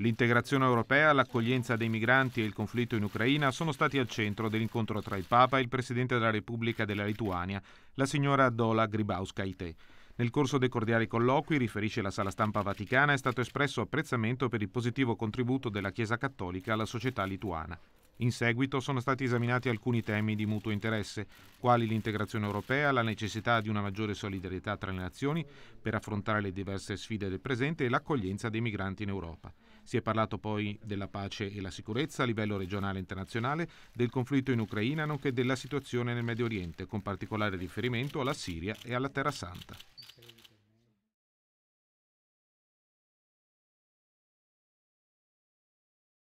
L'integrazione europea, l'accoglienza dei migranti e il conflitto in Ucraina sono stati al centro dell'incontro tra il Papa e il Presidente della Repubblica della Lituania, la signora Dola Gribauskaite. Nel corso dei cordiali colloqui, riferisce la sala stampa vaticana, è stato espresso apprezzamento per il positivo contributo della Chiesa Cattolica alla società lituana. In seguito sono stati esaminati alcuni temi di mutuo interesse, quali l'integrazione europea, la necessità di una maggiore solidarietà tra le nazioni per affrontare le diverse sfide del presente e l'accoglienza dei migranti in Europa. Si è parlato poi della pace e la sicurezza a livello regionale e internazionale, del conflitto in Ucraina, nonché della situazione nel Medio Oriente, con particolare riferimento alla Siria e alla Terra Santa.